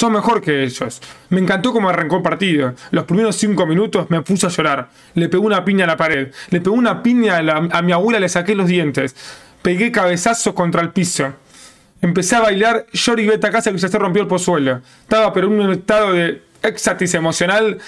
son mejor que ellos. Me encantó como arrancó el partido. Los primeros cinco minutos me puse a llorar. Le pegó una piña a la pared. Le pegó una piña a, mi abuela, le saqué los dientes. Pegué cabezazos contra el piso. Empecé a bailar a casa que ya se rompió el pozuelo. Estaba pero en un estado de éxtasis emocional